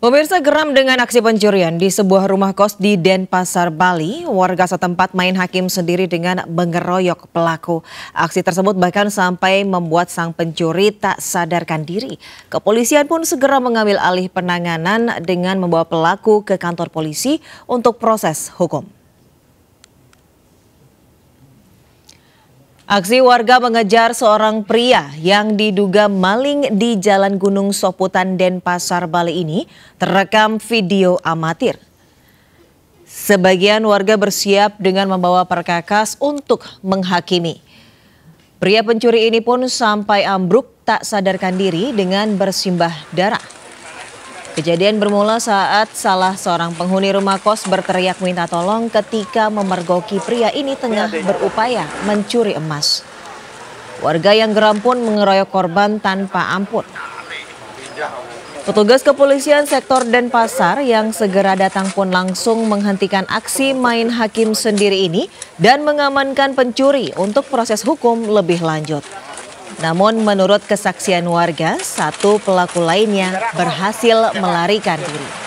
Pemirsa geram dengan aksi pencurian di sebuah rumah kos di Denpasar, Bali. Warga setempat main hakim sendiri dengan mengeroyok pelaku. Aksi tersebut bahkan sampai membuat sang pencuri tak sadarkan diri. Kepolisian pun segera mengambil alih penanganan dengan membawa pelaku ke kantor polisi untuk proses hukum. Aksi warga mengejar seorang pria yang diduga maling di Jalan Gunung Soputan Denpasar Bali ini terekam video amatir. Sebagian warga bersiap dengan membawa perkakas untuk menghakimi. Pria pencuri ini pun sampai ambruk tak sadarkan diri dengan bersimbah darah. Kejadian bermula saat salah seorang penghuni rumah kos berteriak minta tolong ketika memergoki pria ini tengah berupaya mencuri emas. Warga yang geram pun mengeroyok korban tanpa ampun. Petugas kepolisian sektor Denpasar yang segera datang pun langsung menghentikan aksi main hakim sendiri ini dan mengamankan pencuri untuk proses hukum lebih lanjut. Namun menurut kesaksian warga, satu pelaku lainnya berhasil melarikan diri.